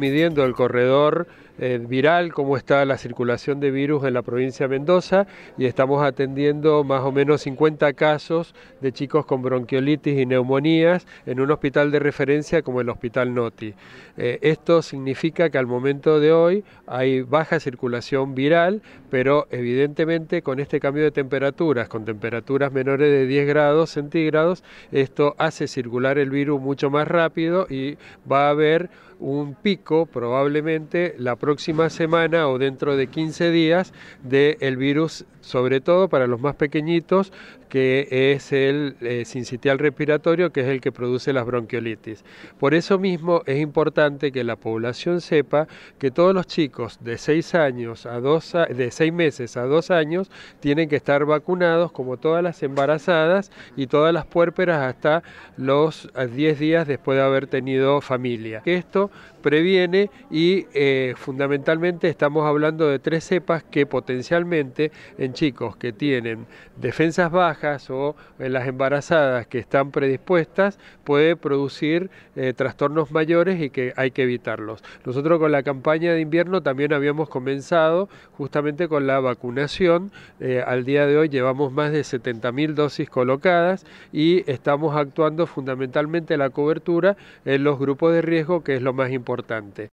midiendo el corredor eh, viral, cómo está la circulación de virus en la provincia de Mendoza y estamos atendiendo más o menos 50 casos de chicos con bronquiolitis y neumonías en un hospital de referencia como el Hospital Noti. Eh, esto significa que al momento de hoy hay baja circulación viral, pero evidentemente con este cambio de temperaturas, con temperaturas menores de 10 grados centígrados, esto hace circular el virus mucho más rápido y va a haber un pico probablemente la próxima semana o dentro de 15 días del el virus, sobre todo para los más pequeñitos, que es el eh, sincitial respiratorio, que es el que produce las bronquiolitis. Por eso mismo es importante que la población sepa que todos los chicos de 6 años a dos, de 6 meses a 2 años tienen que estar vacunados como todas las embarazadas y todas las puérperas hasta los 10 eh, días después de haber tenido familia. Esto previene y eh, fundamentalmente estamos hablando de tres cepas que potencialmente en chicos que tienen defensas bajas o en las embarazadas que están predispuestas puede producir eh, trastornos mayores y que hay que evitarlos. Nosotros con la campaña de invierno también habíamos comenzado justamente con la vacunación. Eh, al día de hoy llevamos más de 70.000 dosis colocadas y estamos actuando fundamentalmente la cobertura en los grupos de riesgo que es lo más importante. grande